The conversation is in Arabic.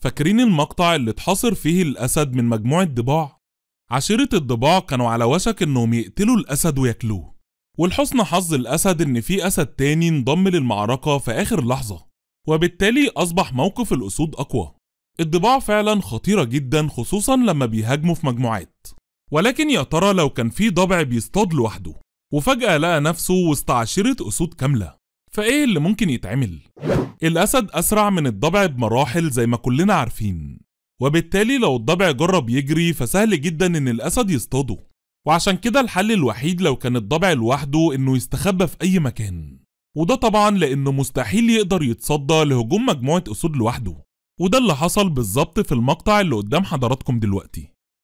فاكرين المقطع اللي اتحاصر فيه الأسد من مجموعة ضباع؟ عشيرة الضباع كانوا على وشك إنهم يقتلوا الأسد وياكلوه ولحسن حظ الأسد إن في أسد تاني انضم للمعركة في آخر لحظة وبالتالي أصبح موقف الأسود أقوى الضباع فعلا خطيرة جدا خصوصا لما بيهاجموا في مجموعات ولكن يا ترى لو كان في ضبع بيصطاد لوحده وفجأة لقى نفسه وسط عشيرة أسود كاملة فايه اللي ممكن يتعمل؟ الأسد أسرع من الضبع بمراحل زي ما كلنا عارفين وبالتالي لو الضبع جرب يجري فسهل جدا إن الأسد يصطاده وعشان كده الحل الوحيد لو كان الضبع لوحده إنه يستخبى في أي مكان وده طبعا لأنه مستحيل يقدر يتصدى لهجوم مجموعة أسود لوحده وده اللي حصل بالظبط في المقطع اللي قدام حضراتكم دلوقتي